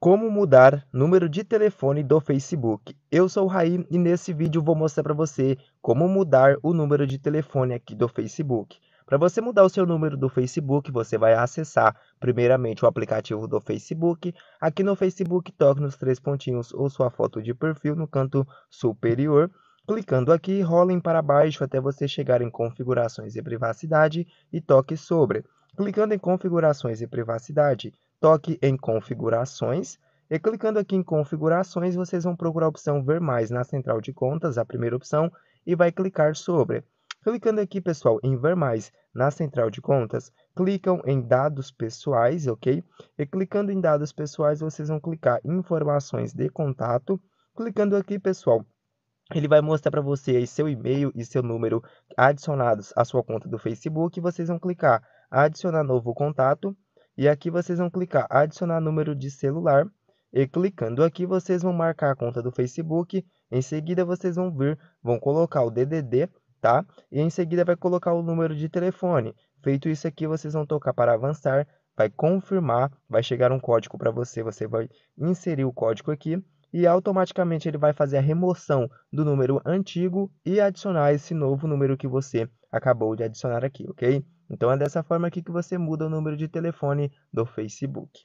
Como mudar número de telefone do Facebook. Eu sou o Raí e nesse vídeo vou mostrar para você como mudar o número de telefone aqui do Facebook. Para você mudar o seu número do Facebook, você vai acessar primeiramente o aplicativo do Facebook. Aqui no Facebook, toque nos três pontinhos ou sua foto de perfil no canto superior. Clicando aqui, rolem para baixo até você chegar em configurações e privacidade e toque sobre. Clicando em configurações e privacidade, toque em configurações e clicando aqui em configurações, vocês vão procurar a opção ver mais na central de contas, a primeira opção, e vai clicar sobre. Clicando aqui, pessoal, em ver mais na central de contas, clicam em dados pessoais, ok? E clicando em dados pessoais, vocês vão clicar em informações de contato. Clicando aqui, pessoal, ele vai mostrar para vocês seu e-mail e seu número adicionados à sua conta do Facebook. Vocês vão clicar adicionar novo contato e aqui vocês vão clicar adicionar número de celular. E clicando aqui, vocês vão marcar a conta do Facebook. Em seguida, vocês vão vir, vão colocar o DDD, tá? E em seguida, vai colocar o número de telefone. Feito isso aqui, vocês vão tocar para avançar. Vai confirmar, vai chegar um código para você. Você vai inserir o código aqui e automaticamente ele vai fazer a remoção do número antigo e adicionar esse novo número que você acabou de adicionar aqui, ok? Então é dessa forma aqui que você muda o número de telefone do Facebook.